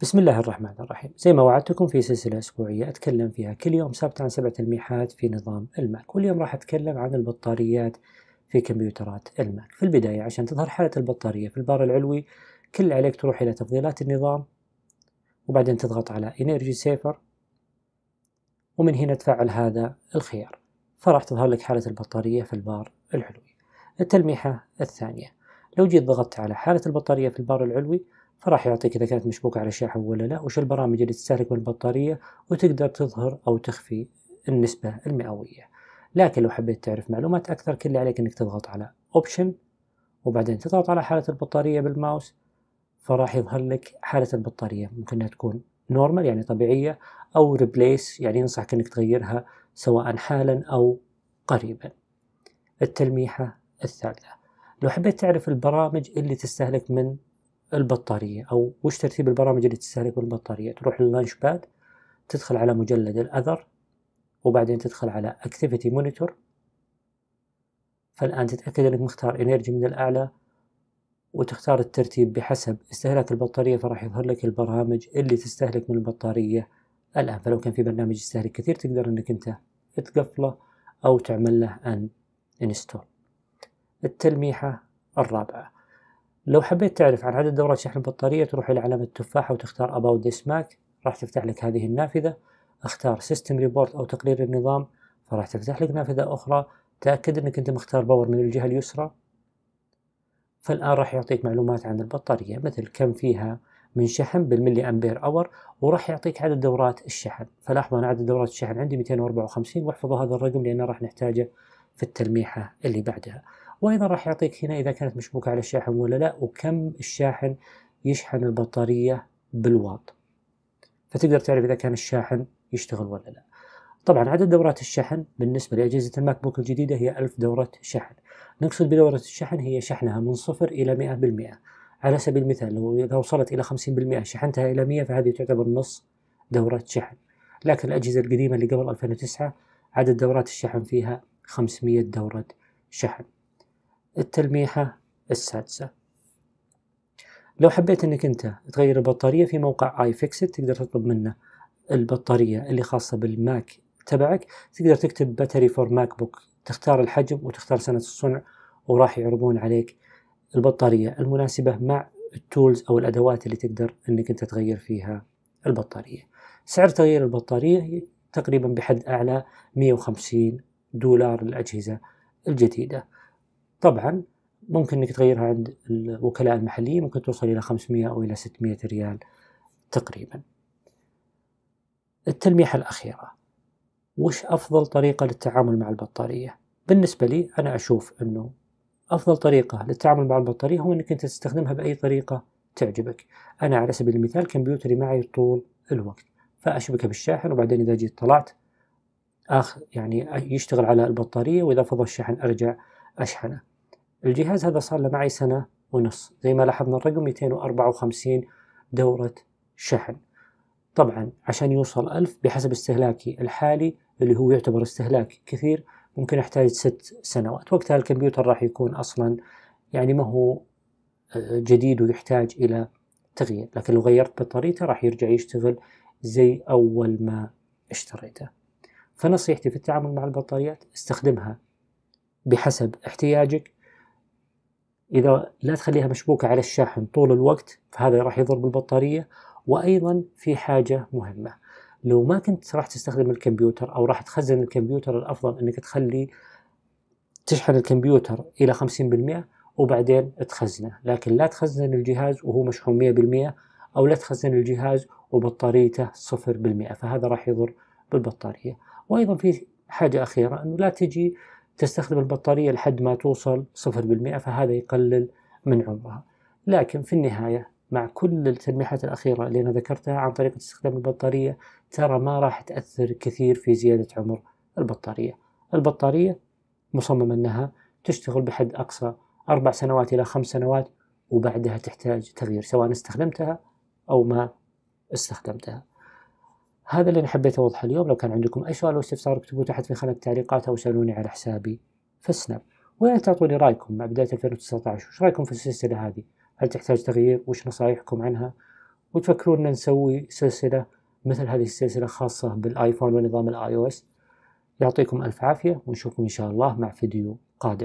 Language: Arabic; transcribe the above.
بسم الله الرحمن الرحيم زي ما وعدتكم في سلسلة أسبوعية أتكلم فيها كل يوم سبت عن سبع تلميحات في نظام الماك واليوم راح أتكلم عن البطاريات في كمبيوترات الماك في البداية عشان تظهر حالة البطارية في البار العلوي كل اللي عليك تروح إلى تفضيلات النظام وبعدين تضغط على Energy Saver ومن هنا تفعل هذا الخيار فراح تظهر لك حالة البطارية في البار العلوي التلميحة الثانية لو جيت ضغطت على حالة البطارية في البار العلوي فراح يعطيك إذا كانت مشبوكة على شاحن ولا لا وش البرامج اللي تستهلك من البطارية وتقدر تظهر أو تخفي النسبة المئوية لكن لو حبيت تعرف معلومات أكثر كل اللي عليك إنك تضغط على أوبشن وبعدين تضغط على حالة البطارية بالماوس فراح يظهر لك حالة البطارية ممكن إنها تكون نورمال يعني طبيعية أو ريبليس يعني ينصحك إنك تغيرها سواء حالا أو قريبا التلميحة الثالثة لو حبيت تعرف البرامج اللي تستهلك من البطارية أو وش ترتيب البرامج اللي تستهلك البطاريه تروح لللانش باد تدخل على مجلد الأذر وبعدين تدخل على اكتيفيتي مونيتور فالآن تتأكد أنك مختار انرجي من الأعلى وتختار الترتيب بحسب استهلاك البطارية فراح يظهر لك البرامج اللي تستهلك من البطارية الآن فلو كان في برنامج يستهلك كثير تقدر أنك أنت تقفله أو تعمل له أن انستول التلميحة الرابعة لو حبيت تعرف عن عدد دورات شحن البطارية تروح إلى علامة تفاحة وتختار About this Mac راح تفتح لك هذه النافذة اختار System Report أو تقرير النظام فراح تفتح لك نافذة أخرى تأكد أنك أنت مختار باور من الجهة اليسرى فالآن راح يعطيك معلومات عن البطارية مثل كم فيها من شحن بالملي أمبير أور وراح يعطيك عدد دورات الشحن فلاحظوا أنا عدد دورات الشحن عندي 254 واحفظوا هذا الرقم لأنه راح نحتاجه في التلميحة اللي بعدها وأيضا راح يعطيك هنا إذا كانت مشبوكة على الشاحن ولا لا وكم الشاحن يشحن البطارية بالواط فتقدر تعرف إذا كان الشاحن يشتغل ولا لا طبعا عدد دورات الشحن بالنسبة لأجهزة الماك بوك الجديدة هي 1000 دورة شحن نقصد بدورة الشحن هي شحنها من صفر إلى 100% على سبيل المثال لو إذا وصلت إلى 50% شحنتها إلى 100 فهذه تعتبر نص دورة شحن لكن الأجهزة القديمة اللي قبل 2009 عدد دورات الشحن فيها 500 دورة شحن التلميحة السادسة لو حبيت انك انت تغير البطارية في موقع اي فيكسد تقدر تطلب منه البطارية اللي خاصة بالماك تبعك تقدر تكتب باتري فور ماك بوك تختار الحجم وتختار سنة الصنع وراح يعرضون عليك البطارية المناسبة مع التولز او الادوات اللي تقدر انك انت تغير فيها البطارية سعر تغيير البطارية تقريبا بحد اعلى 150 دولار للاجهزة الجديدة طبعا ممكن انك تغيرها عند الوكلاء المحليين ممكن توصل الى 500 او الى 600 ريال تقريبا التلميحة الأخيرة وش أفضل طريقة للتعامل مع البطارية؟ بالنسبة لي أنا أشوف أنه أفضل طريقة للتعامل مع البطارية هو أنك أنت تستخدمها بأي طريقة تعجبك أنا على سبيل المثال كمبيوتري معي طول الوقت فأشبكه بالشاحن وبعدين إذا جيت طلعت آخ يعني يشتغل على البطارية وإذا فضى الشحن أرجع أشحنه الجهاز هذا صار له معي سنة ونص زي ما لاحظنا الرقم 254 دورة شحن طبعا عشان يوصل ألف بحسب استهلاكي الحالي اللي هو يعتبر استهلاك كثير ممكن أحتاج ست سنوات وقتها الكمبيوتر راح يكون أصلا يعني ما هو آه، جديد ويحتاج إلى تغيير لكن لو غيرت بطاريته راح يرجع يشتغل زي أول ما اشتريته فنصيحتي في التعامل مع البطاريات استخدمها بحسب احتياجك إذا لا تخليها مشبوكة على الشاحن طول الوقت فهذا راح يضر بالبطارية وأيضا في حاجة مهمة لو ما كنت راح تستخدم الكمبيوتر أو راح تخزن الكمبيوتر الأفضل أنك تخلي تشحن الكمبيوتر إلى 50% وبعدين تخزنه لكن لا تخزن الجهاز وهو مشحون 100% أو لا تخزن الجهاز وبطاريته 0% فهذا راح يضر بالبطارية وأيضا في حاجة أخيرة أنه لا تجي تستخدم البطارية لحد ما توصل 0% فهذا يقلل من عمرها لكن في النهاية مع كل التلميحات الأخيرة اللي أنا ذكرتها عن طريقة استخدام البطارية ترى ما راح تأثر كثير في زيادة عمر البطارية البطارية مصممة أنها تشتغل بحد أقصى أربع سنوات إلى خمس سنوات وبعدها تحتاج تغيير سواء استخدمتها أو ما استخدمتها هذا اللي انا حبيت اوضحه اليوم لو كان عندكم اي سؤال او استفسار اكتبوه تحت في خانه التعليقات او سالوني على حسابي في السناب وين تعطوني رايكم مع بدايه 2019 وش رايكم في السلسله هذه هل تحتاج تغيير وش نصايحكم عنها وتفكرون نسوي سلسله مثل هذه السلسله خاصه بالايفون ونظام الاي او اس يعطيكم الف عافيه ونشوفكم ان شاء الله مع فيديو قادم